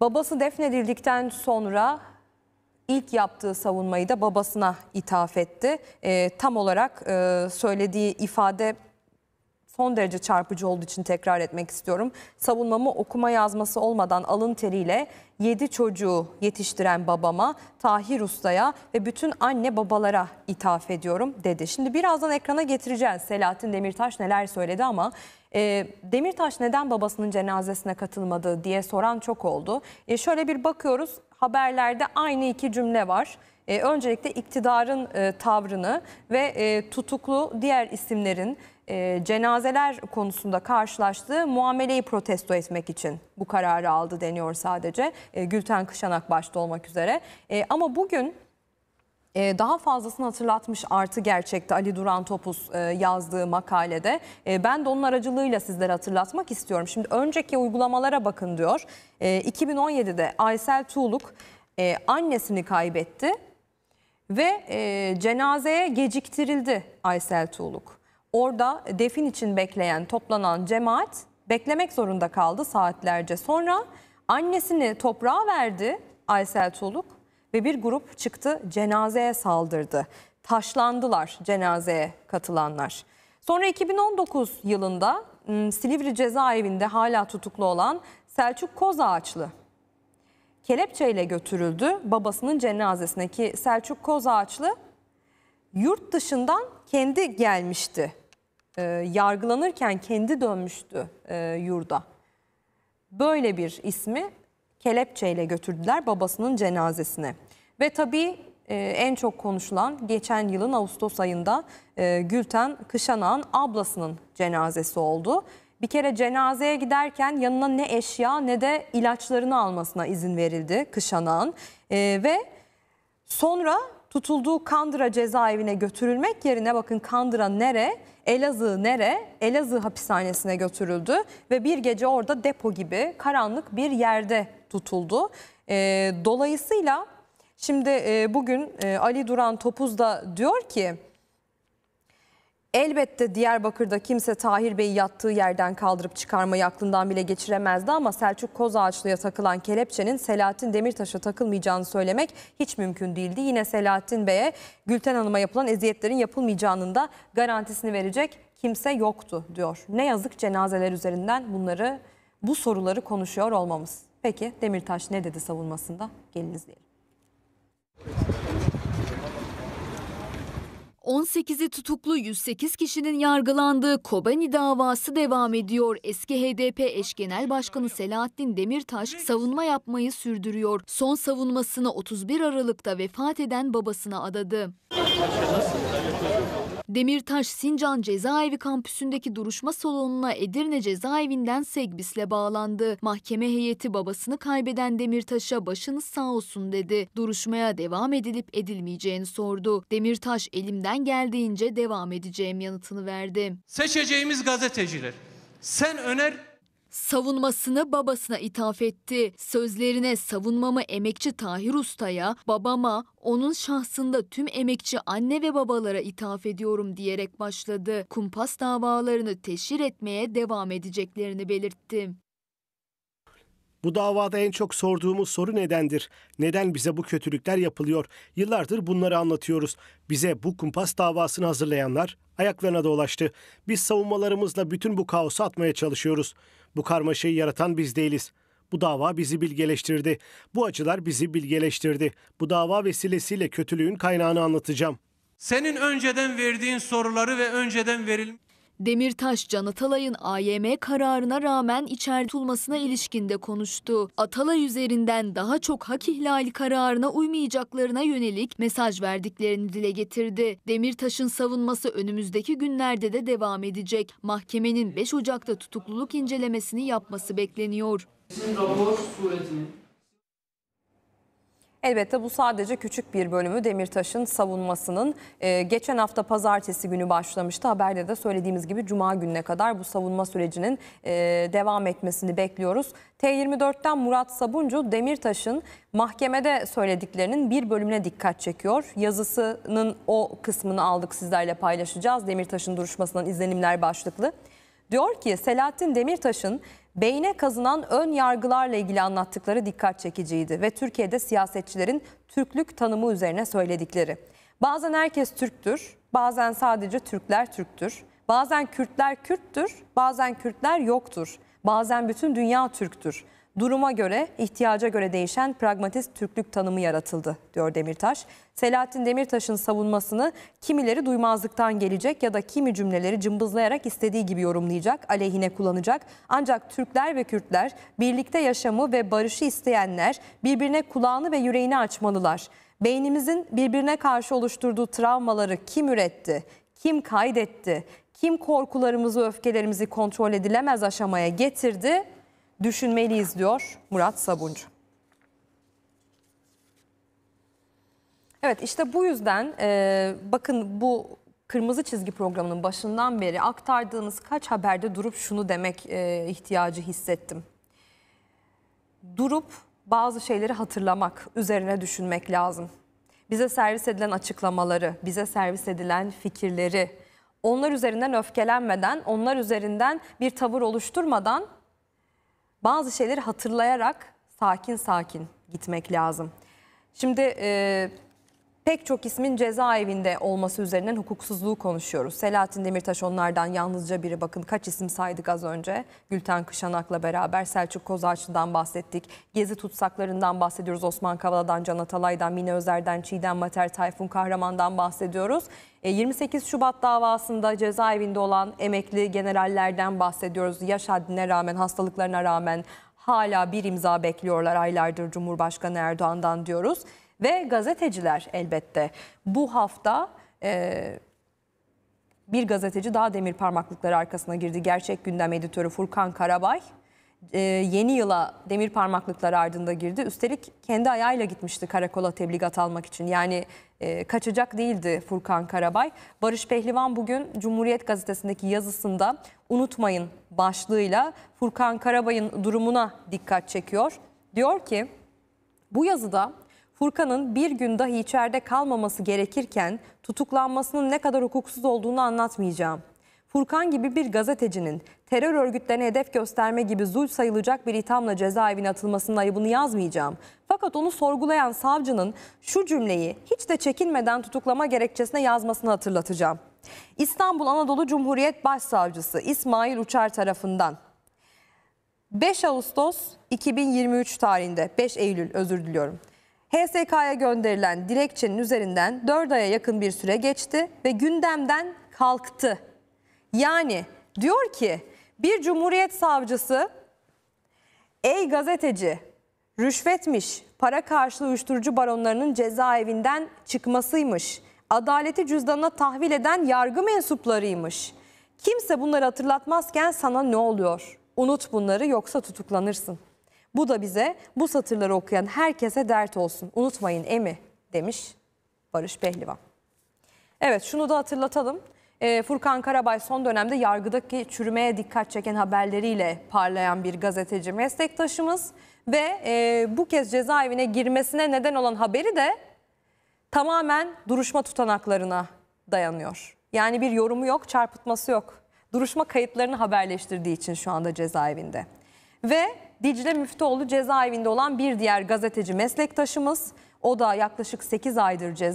Babası defnedildikten sonra ilk yaptığı savunmayı da babasına ithaf etti. E, tam olarak e, söylediği ifade son derece çarpıcı olduğu için tekrar etmek istiyorum. Savunmamı okuma yazması olmadan alın teriyle 7 çocuğu yetiştiren babama, Tahir Usta'ya ve bütün anne babalara ithaf ediyorum dedi. Şimdi birazdan ekrana getireceğiz Selahattin Demirtaş neler söyledi ama e, Demirtaş neden babasının cenazesine katılmadı diye soran çok oldu. E, şöyle bir bakıyoruz haberlerde aynı iki cümle var. E, öncelikle iktidarın e, tavrını ve e, tutuklu diğer isimlerin e, cenazeler konusunda karşılaştığı muameleyi protesto etmek için bu kararı aldı deniyor sadece. E, Gülten Kışanak başta olmak üzere. E, ama bugün e, daha fazlasını hatırlatmış artı gerçekte Ali Duran Topuz e, yazdığı makalede. E, ben de onun aracılığıyla sizlere hatırlatmak istiyorum. Şimdi önceki uygulamalara bakın diyor. 2017'de Aysel Tuğluk annesini kaybetti ve cenazeye geciktirildi Aysel Tuğluk. Orada defin için bekleyen, toplanan cemaat beklemek zorunda kaldı saatlerce. Sonra annesini toprağa verdi Aysel Tuluk ve bir grup çıktı cenazeye saldırdı. Taşlandılar cenazeye katılanlar. Sonra 2019 yılında ıı, Silivri cezaevinde hala tutuklu olan Selçuk Kozağaçlı kelepçeyle götürüldü. Babasının cenazesine ki Selçuk Kozağaçlı yurt dışından kendi gelmişti. E, yargılanırken kendi dönmüştü e, yurda. Böyle bir ismi kelepçeyle götürdüler babasının cenazesine. Ve tabii e, en çok konuşulan geçen yılın Ağustos ayında e, Gülten Kışanağ'ın ablasının cenazesi oldu. Bir kere cenazeye giderken yanına ne eşya ne de ilaçlarını almasına izin verildi Kışanağ'ın. E, ve sonra tutulduğu Kandıra cezaevine götürülmek yerine bakın Kandıra nere? Elazığ nere? Elazığ hapishanesine götürüldü ve bir gece orada depo gibi karanlık bir yerde tutuldu. E, dolayısıyla şimdi e, bugün e, Ali Duran Topuz da diyor ki Elbette Diyarbakır'da kimse Tahir Bey'i yattığı yerden kaldırıp çıkarmayı aklından bile geçiremezdi ama Selçuk Kozağaçlı'ya takılan kelepçenin Selahattin Demirtaş'a takılmayacağını söylemek hiç mümkün değildi. Yine Selahattin Bey'e Gülten Hanım'a yapılan eziyetlerin yapılmayacağının da garantisini verecek kimse yoktu diyor. Ne yazık cenazeler üzerinden bunları bu soruları konuşuyor olmamız. Peki Demirtaş ne dedi savunmasında? Gelin izleyelim. 18'i tutuklu 108 kişinin yargılandığı Kobani davası devam ediyor. Eski HDP eş genel başkanı Selahattin Demirtaş savunma yapmayı sürdürüyor. Son savunmasını 31 Aralık'ta vefat eden babasına adadı. Demirtaş Sincan Cezaevi kampüsündeki duruşma salonuna Edirne cezaevinden Segbis'le bağlandı. Mahkeme heyeti babasını kaybeden Demirtaş'a başınız sağ olsun dedi. Duruşmaya devam edilip edilmeyeceğini sordu. Demirtaş elimden geldiğince devam edeceğim yanıtını verdi. Seçeceğimiz gazeteciler sen öner savunmasını babasına ithaf etti. Sözlerine savunmamı emekçi Tahir Usta'ya, babama, onun şahsında tüm emekçi anne ve babalara ithaf ediyorum diyerek başladı. Kumpas davalarını teşhir etmeye devam edeceklerini belirtti. Bu davada en çok sorduğumuz soru nedendir? Neden bize bu kötülükler yapılıyor? Yıllardır bunları anlatıyoruz. Bize bu kumpas davasını hazırlayanlar ayaklarına dolaştı. Biz savunmalarımızla bütün bu kaosu atmaya çalışıyoruz. Bu karmaşayı yaratan biz değiliz. Bu dava bizi bilgeleştirdi. Bu acılar bizi bilgeleştirdi. Bu dava vesilesiyle kötülüğün kaynağını anlatacağım. Senin önceden verdiğin soruları ve önceden verilmiş Demirtaş, Can Atalay'ın AYM kararına rağmen içeride tutulmasına ilişkinde konuştu. Atalay üzerinden daha çok hak ihlali kararına uymayacaklarına yönelik mesaj verdiklerini dile getirdi. Demirtaş'ın savunması önümüzdeki günlerde de devam edecek. Mahkemenin 5 Ocak'ta tutukluluk incelemesini yapması bekleniyor. Sizin rapor suretini Elbette bu sadece küçük bir bölümü Demirtaş'ın savunmasının. E, geçen hafta pazartesi günü başlamıştı. Haberde de söylediğimiz gibi cuma gününe kadar bu savunma sürecinin e, devam etmesini bekliyoruz. T24'ten Murat Sabuncu Demirtaş'ın mahkemede söylediklerinin bir bölümüne dikkat çekiyor. Yazısının o kısmını aldık sizlerle paylaşacağız. Demirtaş'ın duruşmasından izlenimler başlıklı. Diyor ki Selahattin Demirtaş'ın beyne kazınan ön yargılarla ilgili anlattıkları dikkat çekiciydi ve Türkiye'de siyasetçilerin Türklük tanımı üzerine söyledikleri. Bazen herkes Türktür, bazen sadece Türkler Türktür, bazen Kürtler Kürttür, bazen Kürtler yoktur, bazen bütün dünya Türktür.'' Duruma göre, ihtiyaca göre değişen pragmatist Türklük tanımı yaratıldı, diyor Demirtaş. Selahattin Demirtaş'ın savunmasını kimileri duymazlıktan gelecek ya da kimi cümleleri cımbızlayarak istediği gibi yorumlayacak, aleyhine kullanacak. Ancak Türkler ve Kürtler, birlikte yaşamı ve barışı isteyenler birbirine kulağını ve yüreğini açmalılar. Beynimizin birbirine karşı oluşturduğu travmaları kim üretti, kim kaydetti, kim korkularımızı, öfkelerimizi kontrol edilemez aşamaya getirdi düşünmeliyiz diyor Murat Sabuncu. Evet işte bu yüzden e, bakın bu Kırmızı Çizgi programının başından beri aktardığınız kaç haberde durup şunu demek e, ihtiyacı hissettim. Durup bazı şeyleri hatırlamak, üzerine düşünmek lazım. Bize servis edilen açıklamaları, bize servis edilen fikirleri, onlar üzerinden öfkelenmeden, onlar üzerinden bir tavır oluşturmadan bazı şeyleri hatırlayarak sakin sakin gitmek lazım. Şimdi e, pek çok ismin cezaevinde olması üzerinden hukuksuzluğu konuşuyoruz. Selahattin Demirtaş onlardan yalnızca biri. Bakın kaç isim saydık az önce. Gülten Kışanak'la beraber Selçuk Kozağaçlı'dan bahsettik. Gezi tutsaklarından bahsediyoruz. Osman Kavala'dan, Can Atalay'dan, Mine Özer'den, Çiğdem Mater, Tayfun Kahraman'dan bahsediyoruz. 28 e, Şubat davasında cezaevinde olan emekli generallerden bahsediyoruz. Yaş haddine rağmen, hastalıklarına rağmen hala bir imza bekliyorlar aylardır Cumhurbaşkanı Erdoğan'dan diyoruz. Ve gazeteciler elbette bu hafta e, bir gazeteci daha demir parmaklıkları arkasına girdi. Gerçek gündem editörü Furkan Karabay e, yeni yıla demir parmaklıkları ardında girdi. Üstelik kendi ayağıyla gitmişti karakola tebligat almak için. Yani e, kaçacak değildi Furkan Karabay. Barış Pehlivan bugün Cumhuriyet Gazetesi'ndeki yazısında unutmayın başlığıyla Furkan Karabay'ın durumuna dikkat çekiyor. Diyor ki bu yazıda Furkan'ın bir gün dahi içeride kalmaması gerekirken tutuklanmasının ne kadar hukuksuz olduğunu anlatmayacağım. Furkan gibi bir gazetecinin terör örgütlerine hedef gösterme gibi zul sayılacak bir ithamla cezaevine atılmasının ayıbını yazmayacağım. Fakat onu sorgulayan savcının şu cümleyi hiç de çekinmeden tutuklama gerekçesine yazmasını hatırlatacağım. İstanbul Anadolu Cumhuriyet Başsavcısı İsmail Uçar tarafından 5 Ağustos 2023 tarihinde 5 Eylül özür diliyorum. HSK'ya gönderilen dilekçenin üzerinden 4 aya yakın bir süre geçti ve gündemden kalktı. Yani diyor ki bir cumhuriyet savcısı ey gazeteci rüşvetmiş para karşılığı uyuşturucu baronlarının cezaevinden çıkmasıymış. Adaleti cüzdanına tahvil eden yargı mensuplarıymış. Kimse bunları hatırlatmazken sana ne oluyor? Unut bunları yoksa tutuklanırsın. Bu da bize bu satırları okuyan herkese dert olsun. Unutmayın Emi demiş Barış Pehlivan. Evet şunu da hatırlatalım. E, Furkan Karabay son dönemde yargıdaki çürümeye dikkat çeken haberleriyle parlayan bir gazeteci meslektaşımız ve e, bu kez cezaevine girmesine neden olan haberi de tamamen duruşma tutanaklarına dayanıyor. Yani bir yorumu yok, çarpıtması yok. Duruşma kayıtlarını haberleştirdiği için şu anda cezaevinde. Ve Dicle Müftüoğlu cezaevinde olan bir diğer gazeteci meslektaşımız. O da yaklaşık 8 aydır cezaevinde.